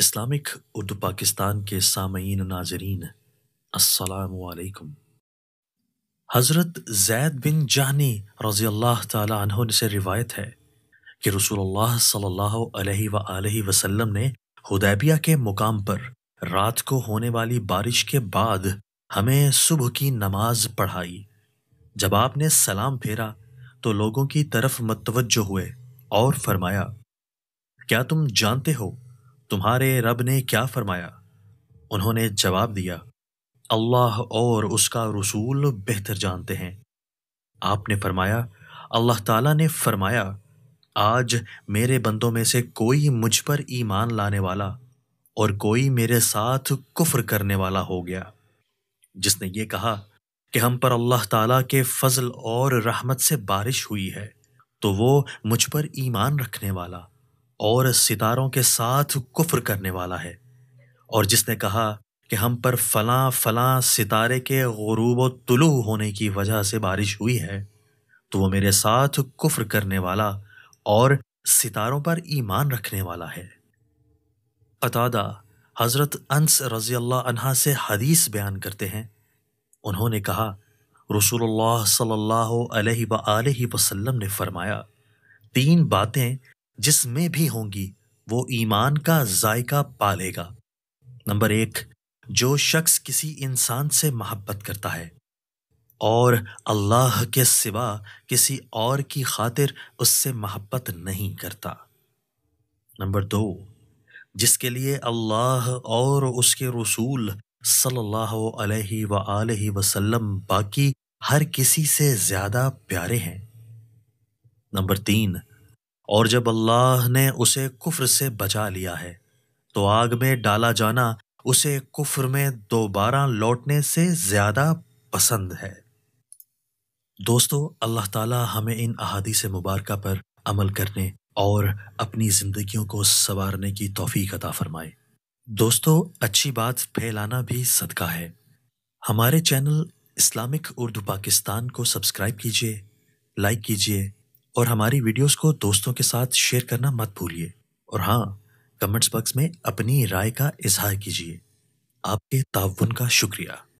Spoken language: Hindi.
इस्लामिक उर्दू पाकिस्तान के सामीन नाजरीन असलकम हज़रत जैद बिन जानी रज़ी अल्लाह तहों से रिवायत है कि रसूलुल्लाह सल्लल्लाहु अलैहि वसल्लम ने हदैबिया के मुकाम पर रात को होने वाली बारिश के बाद हमें सुबह की नमाज पढ़ाई जब आपने सलाम फेरा तो लोगों की तरफ मतवजो हुए और फरमाया क्या तुम जानते हो तुम्हारे रब ने क्या फरमाया उन्होंने जवाब दिया अल्लाह और उसका रसूल बेहतर जानते हैं आपने फरमाया अल्लाह ताला ने फरमाया आज मेरे बंदों में से कोई मुझ पर ईमान लाने वाला और कोई मेरे साथ कुफ्र करने वाला हो गया जिसने ये कहा कि हम पर अल्लाह ताला के फ़ज़ल और रहमत से बारिश हुई है तो वो मुझ पर ईमान रखने वाला और सितारों के साथ कुफर करने वाला है और जिसने कहा कि हम पर फला फला सितारे के गरूब व तुलू होने की वजह से बारिश हुई है तो वो मेरे साथ कुफ्र करने वाला और सितारों पर ईमान रखने वाला है कतादा हज़रत अंस रज़ी अल्लाह से हदीस बयान करते हैं उन्होंने कहा रसूलुल्लाह सल्लल्लाहु अलैहि वसल्लम ने फरमाया तीन बातें जिसमें भी होंगी वो ईमान का जायका पालेगा नंबर एक जो शख्स किसी इंसान से मोहब्बत करता है और अल्लाह के सिवा किसी और की खातिर उससे मोहब्बत नहीं करता नंबर दो जिसके लिए अल्लाह और उसके रसूल सल्लल्लाहु अलैहि व आलि वसल्लम बाकी हर किसी से ज़्यादा प्यारे हैं नंबर तीन और जब अल्लाह ने उसे कुफ्र से बचा लिया है तो आग में डाला जाना उसे कुफ्र में दोबारा लौटने से ज़्यादा पसंद है दोस्तों अल्लाह ताला हमें इन अहादी से मुबारक पर अमल करने और अपनी ज़िंदगियों को संवारने की तोफ़ी अता फरमाए दोस्तों अच्छी बात फैलाना भी सदका है हमारे चैनल इस्लामिक उर्दू पाकिस्तान को सब्सक्राइब कीजिए लाइक कीजिए और हमारी वीडियोस को दोस्तों के साथ शेयर करना मत भूलिए और हाँ कमेंट्स बॉक्स में अपनी राय का इजहार कीजिए आपके ताउन का शुक्रिया